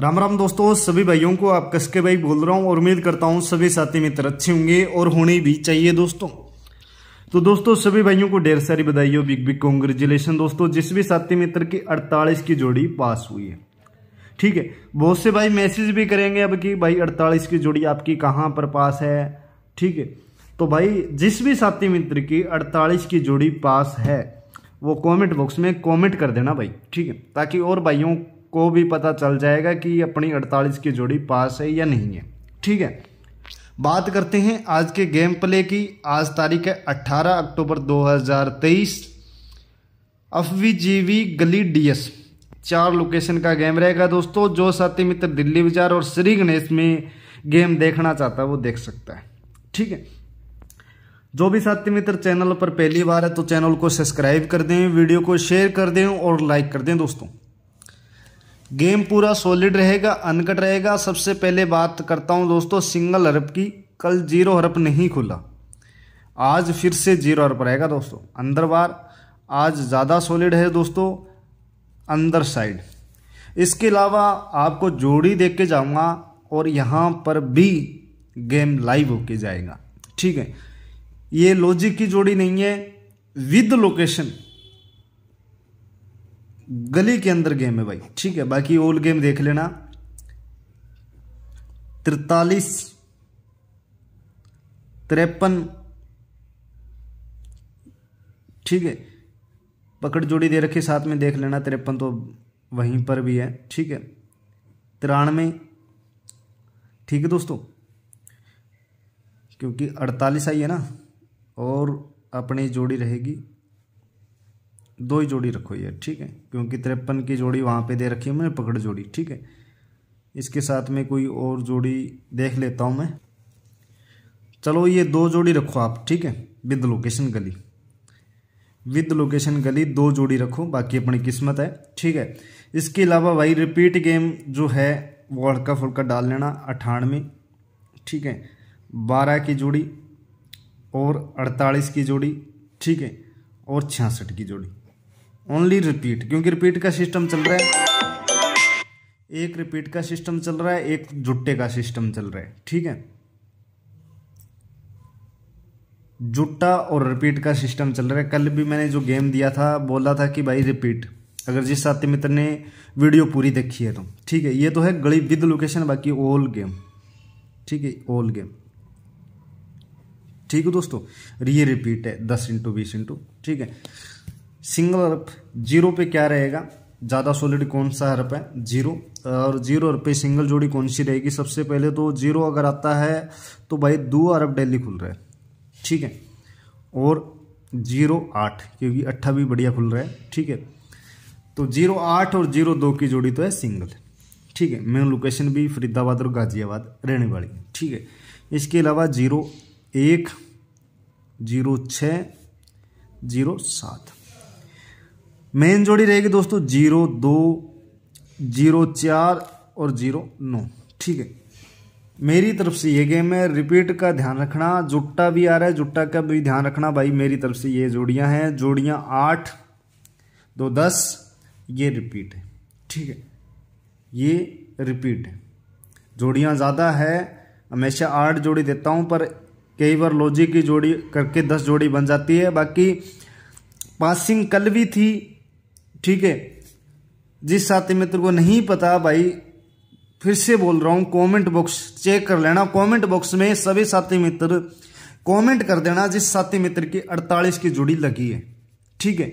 राम राम दोस्तों सभी भाइयों को आप कसके भाई बोल रहा हूँ और उम्मीद करता हूँ सभी साथी मित्र अच्छे होंगे और होने भी चाहिए दोस्तों तो दोस्तों सभी भाइयों को ढेर सारी बधाई हो बिग बिग कॉन्ग्रेचुलेसन दोस्तों जिस भी साथी मित्र की अड़तालीस की जोड़ी पास हुई है ठीक है बहुत से भाई मैसेज भी करेंगे अब कि भाई अड़तालीस की जोड़ी आपकी कहाँ पर पास है ठीक है तो भाई जिस भी साथी मित्र की अड़तालीस की जोड़ी पास है वो कमेंट बॉक्स में कमेंट कर देना भाई ठीक है ताकि और भाइयों को भी पता चल जाएगा कि अपनी 48 की जोड़ी पास है या नहीं है ठीक है बात करते हैं आज के गेम प्ले की आज तारीख है 18 अक्टूबर 2023 अफवीजीवी गली डीएस चार लोकेशन का गेम रहेगा दोस्तों जो साथी मित्र दिल्ली बाजार और श्री गणेश में गेम देखना चाहता है वो देख सकता है ठीक है जो भी साथी मित्र चैनल पर पहली बार है तो चैनल को सब्सक्राइब कर दें वीडियो को शेयर कर दें और लाइक कर दें दोस्तों गेम पूरा सॉलिड रहेगा अनकट रहेगा सबसे पहले बात करता हूँ दोस्तों सिंगल हरप की कल जीरो हरप नहीं खुला आज फिर से जीरो हरप रहेगा दोस्तों अंदर बार आज ज़्यादा सॉलिड है दोस्तों अंदर साइड इसके अलावा आपको जोड़ी देख के जाऊँगा और यहाँ पर भी गेम लाइव होके जाएगा ठीक है ये लॉजिक की जोड़ी नहीं है विद लोकेशन गली के अंदर गेम है भाई ठीक है बाकी ओल्ड गेम देख लेना तिरतालीस तिरपन ठीक है पकड़ जोड़ी दे रखी साथ में देख लेना तिरपन तो वहीं पर भी है ठीक है तिरानवे ठीक है दोस्तों क्योंकि अड़तालीस आई है ना और अपनी जोड़ी रहेगी दो ही जोड़ी रखो ये ठीक है क्योंकि तिरपन की जोड़ी वहाँ पे दे रखी है मैंने पकड़ जोड़ी ठीक है इसके साथ में कोई और जोड़ी देख लेता हूँ मैं चलो ये दो जोड़ी रखो आप ठीक है with location Gali with location Gali दो जोड़ी रखो बाकी अपनी किस्मत है ठीक है इसके अलावा भाई रिपीट गेम जो है वो हल्का फुल्का डाल लेना अठानवे ठीक है बारह की जोड़ी और अड़तालीस की जोड़ी ठीक है और छियासठ की जोड़ी ओनली रिपीट क्योंकि रिपीट का सिस्टम चल रहा है एक रिपीट का सिस्टम चल रहा है एक जुट्टे का सिस्टम चल रहा है ठीक है जुट्टा और रिपीट का सिस्टम चल रहा है कल भी मैंने जो गेम दिया था बोला था कि भाई रिपीट अगर जिस साथी मित्र ने वीडियो पूरी देखी है तो ठीक है ये तो है गली विद लोकेशन बाकी ऑल गेम ठीक है ऑल गेम ठीक है दोस्तों ये रिपीट है दस इंटू बीस इंटू ठीक है सिंगल अर्प जीरो पे क्या रहेगा ज़्यादा सॉलिड कौन सा अर्प है जीरो और जीरो अर्प पे सिंगल जोड़ी कौन सी रहेगी सबसे पहले तो जीरो अगर आता है तो भाई दो अरब डेली खुल रहा है ठीक है और जीरो आठ क्योंकि अट्ठा भी बढ़िया खुल रहा है ठीक है तो जीरो आठ और जीरो दो की जोड़ी तो है सिंगल ठीक है मेन लोकेशन भी फरीदाबाद और गाजियाबाद रहने वाली है ठीक है इसके अलावा जीरो एक जीरो छः जीरो सात मेन जोड़ी रहेगी दोस्तों जीरो दो जीरो चार और जीरो नौ ठीक है मेरी तरफ से ये गेम है रिपीट का ध्यान रखना जुट्टा भी आ रहा है जुट्टा का भी ध्यान रखना भाई मेरी तरफ से ये जोड़ियां हैं जोड़ियां आठ दो दस ये रिपीट है ठीक है ये रिपीट है जोड़ियां ज़्यादा है हमेशा आठ जोड़ी देता हूँ पर कई बार लॉजिक की जोड़ी करके दस जोड़ी बन जाती है बाकी पासिंग कल भी थी ठीक है जिस साथी मित्र को नहीं पता भाई फिर से बोल रहा हूं कमेंट बॉक्स चेक कर लेना कमेंट बॉक्स में सभी साथी मित्र कमेंट कर देना जिस साथी मित्र की 48 की जोड़ी लगी है ठीक है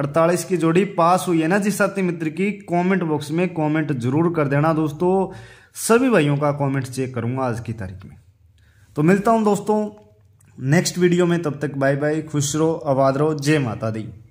48 की जोड़ी पास हुई है ना जिस साथी मित्र की कमेंट बॉक्स में कमेंट जरूर कर देना दोस्तों सभी भाइयों का कमेंट चेक करूंगा आज की तारीख में तो मिलता हूं दोस्तों नेक्स्ट वीडियो में तब तक बाय बाय खुश रहो आबाद रहो जय माता दी